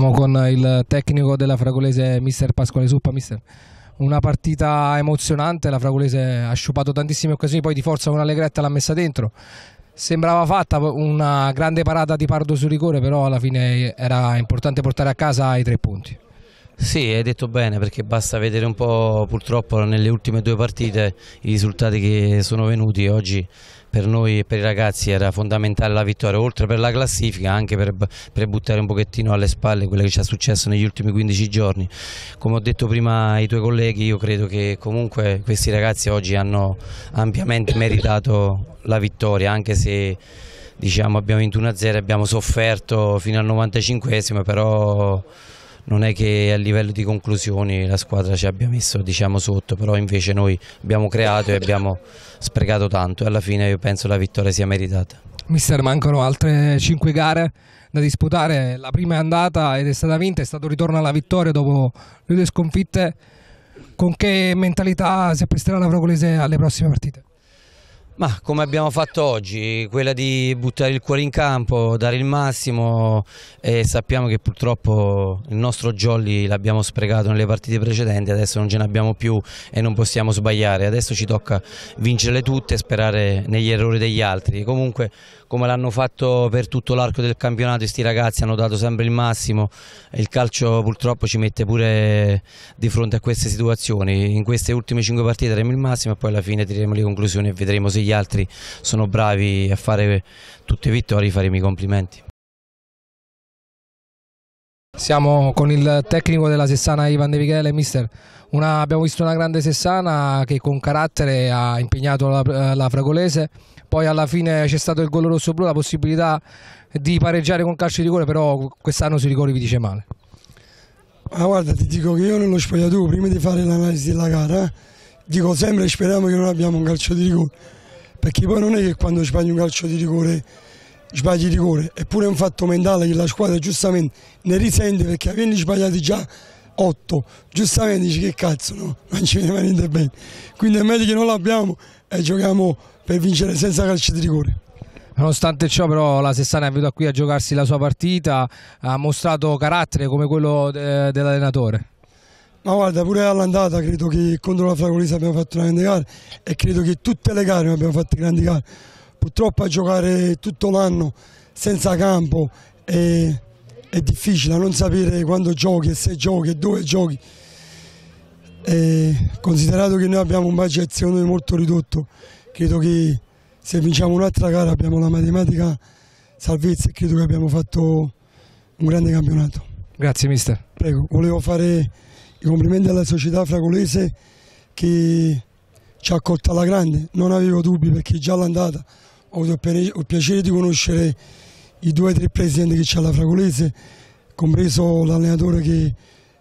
Siamo con il tecnico della Fragolese, mister Pasquale Suppa. Mister, una partita emozionante, la Fragolese ha sciupato tantissime occasioni, poi di forza con Allegretta l'ha messa dentro. Sembrava fatta una grande parata di Pardo su rigore, però alla fine era importante portare a casa i tre punti. Sì, hai detto bene perché basta vedere un po' purtroppo nelle ultime due partite i risultati che sono venuti oggi per noi e per i ragazzi era fondamentale la vittoria, oltre per la classifica, anche per, per, buttare un pochettino alle spalle quello che ci è successo negli ultimi 15 giorni. Come ho detto prima ai tuoi colleghi, io credo che comunque questi ragazzi oggi hanno ampiamente meritato la vittoria, anche se diciamo, abbiamo vinto 1-0, abbiamo sofferto fino al 95esimo, però non è che a livello di conclusioni la squadra ci abbia messo diciamo, sotto, però invece noi abbiamo creato e abbiamo sprecato tanto e alla fine io penso la vittoria sia meritata. Mister, mancano altre 5 gare da disputare, la prima è andata ed è stata vinta, è stato ritorno alla vittoria dopo le due sconfitte, con che mentalità si appresterà la Procolese alle prossime partite? Ma come abbiamo fatto oggi, quella di buttare il cuore in campo, dare il massimo e sappiamo che purtroppo il nostro jolly l'abbiamo sprecato nelle partite precedenti, adesso non ce n'abbiamo più e non possiamo sbagliare, adesso ci tocca vincerle tutte e sperare negli errori degli altri. Comunque come l'hanno fatto per tutto l'arco del campionato, questi ragazzi hanno dato sempre il massimo, il calcio purtroppo ci mette pure di fronte a queste situazioni, in queste ultime 5 partite daremo il massimo e poi alla fine tireremo le conclusioni e vedremo se gli gli altri sono bravi a fare tutte vittorie, fare i miei complimenti. Siamo con il tecnico della Sessana Ivan De Michele, mister. Una, abbiamo visto una grande Sessana che con carattere ha impegnato la, la Fragolese, poi alla fine c'è stato il gol rosso-blu, la possibilità di pareggiare con calcio di rigore, però quest'anno sui rigori vi dice male. Ma guarda, ti dico che io non nello spogliatoio, prima di fare l'analisi della gara, eh. dico sempre speriamo che non abbiamo un calcio di rigore perché poi non è che quando sbagli un calcio di rigore sbagli il rigore, è pure un fatto mentale che la squadra giustamente ne risente perché avendo sbagliati già 8, giustamente dici che cazzo no, non ci viene mai niente bene, quindi è meglio che non l'abbiamo e eh, giochiamo per vincere senza calcio di rigore. Nonostante ciò però la Sessana è venuta qui a giocarsi la sua partita, ha mostrato carattere come quello eh, dell'allenatore. Ma guarda, pure all'andata credo che contro la Fragolisa abbiamo fatto una grande gara e credo che tutte le gare abbiamo fatto grandi gare. Purtroppo a giocare tutto l'anno senza campo è, è difficile, a non sapere quando giochi, se giochi dove giochi. E considerato che noi abbiamo un budget secondo me molto ridotto, credo che se vinciamo un'altra gara abbiamo la matematica salvezza e credo che abbiamo fatto un grande campionato. Grazie mister. Prego, volevo fare i complimenti alla società fragolese che ci ha accolto alla grande, non avevo dubbi perché già l'andata ho avuto il piacere di conoscere i due o tre presidenti che c'è alla fragolese, compreso l'allenatore che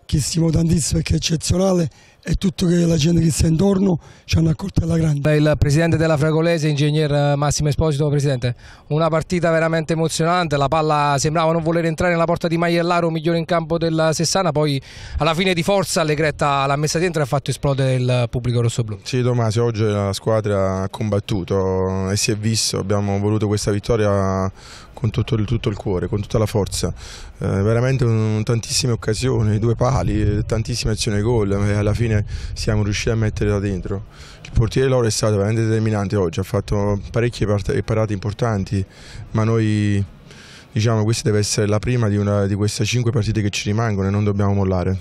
che stimo tantissimo perché è eccezionale e tutto che la gente che sta intorno ci hanno accolto alla grande. Il presidente della Fragolese, ingegner eh, Massimo Esposito, presidente, una partita veramente emozionante, la palla sembrava non voler entrare nella porta di Maiellaro, migliore in campo della Sessana, poi alla fine di forza Allegretta l'ha messa dentro e ha fatto esplodere il pubblico rossoblù. Sì Tomasi, oggi la squadra ha combattuto e si è visto, abbiamo voluto questa vittoria con tutto il, tutto il cuore, con tutta la forza. Eh, veramente un, tantissime occasioni, due pali, eh, tantissime azioni gol e alla fine siamo riusciti a mettere da dentro. Il portiere loro è stato veramente determinante oggi, ha fatto parecchie parate importanti, ma noi diciamo questa deve essere la prima di, una, di queste cinque partite che ci rimangono e non dobbiamo mollare.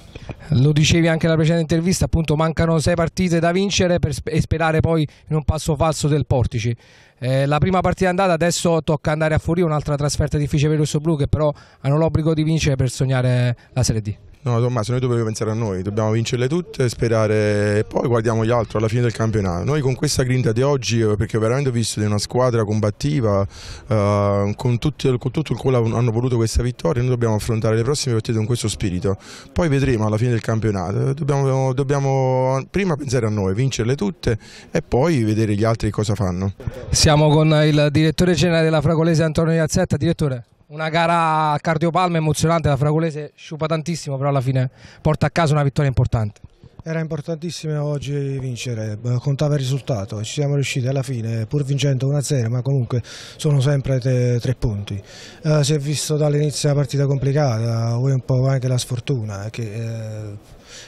Lo dicevi anche nella precedente intervista, appunto mancano sei partite da vincere per, e sperare poi in un passo falso del Portici. Eh, la prima partita è andata, adesso tocca andare a Furio, un'altra trasferta difficile per il Rosso Blu che però hanno l'obbligo di vincere per sognare la Serie D. No Tommaso, noi dobbiamo pensare a noi, dobbiamo vincerle tutte, sperare e poi guardiamo gli altri alla fine del campionato. Noi con questa grinta di oggi, eh, perché veramente ho visto di una squadra combattiva, eh, con, tutto, con, tutto il cuore hanno voluto questa vittoria, noi dobbiamo affrontare le prossime partite con questo spirito. Poi vedremo alla fine del campionato, dobbiamo, dobbiamo prima pensare a noi, vincerle tutte e poi vedere gli altri cosa fanno. Siamo con il direttore generale della Fragolese Antonio Iazzetta, direttore. Una gara cardiopalma emozionante, la Fragolese sciupa tantissimo, però alla fine porta a casa una vittoria importante. Era importantissimo oggi vincere, eh, contava il risultato, ci siamo riusciti alla fine, pur vincendo 1-0, ma comunque sono sempre tre punti. Eh, si è visto dall'inizio della partita complicata, vuoi un po' anche la sfortuna, eh, che eh,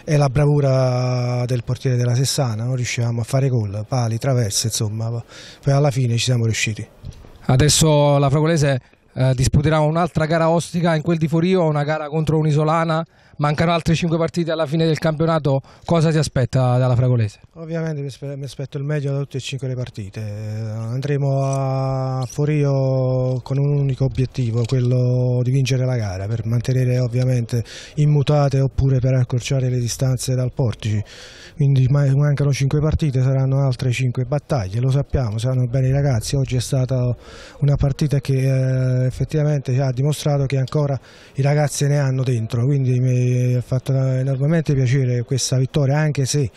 è la bravura del portiere della Sessana, non riusciamo a fare gol, pali, traverse, insomma, poi alla fine ci siamo riusciti. Adesso la Fragolese eh, disputerà un'altra gara ostica in quel di Forio, una gara contro un'isolana, mancano altre 5 partite alla fine del campionato, cosa si aspetta dalla Fragolese? Ovviamente mi aspetto il meglio da tutte e 5 le partite, andremo a Forio con un unico obiettivo, quello di vincere la gara per mantenere ovviamente immutate oppure per accorciare le distanze dal portici, quindi mancano 5 partite, saranno altre 5 battaglie, lo sappiamo, sanno bene i ragazzi, oggi è stata una partita che eh, effettivamente ha dimostrato che ancora i ragazzi ne hanno dentro, quindi mi ha fatto enormemente piacere questa vittoria, anche se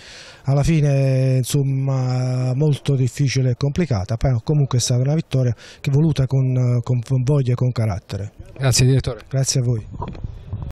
alla fine insomma molto difficile e complicata, però comunque è stata una vittoria che voluta con, con voglia e con carattere. Grazie direttore. Grazie a voi.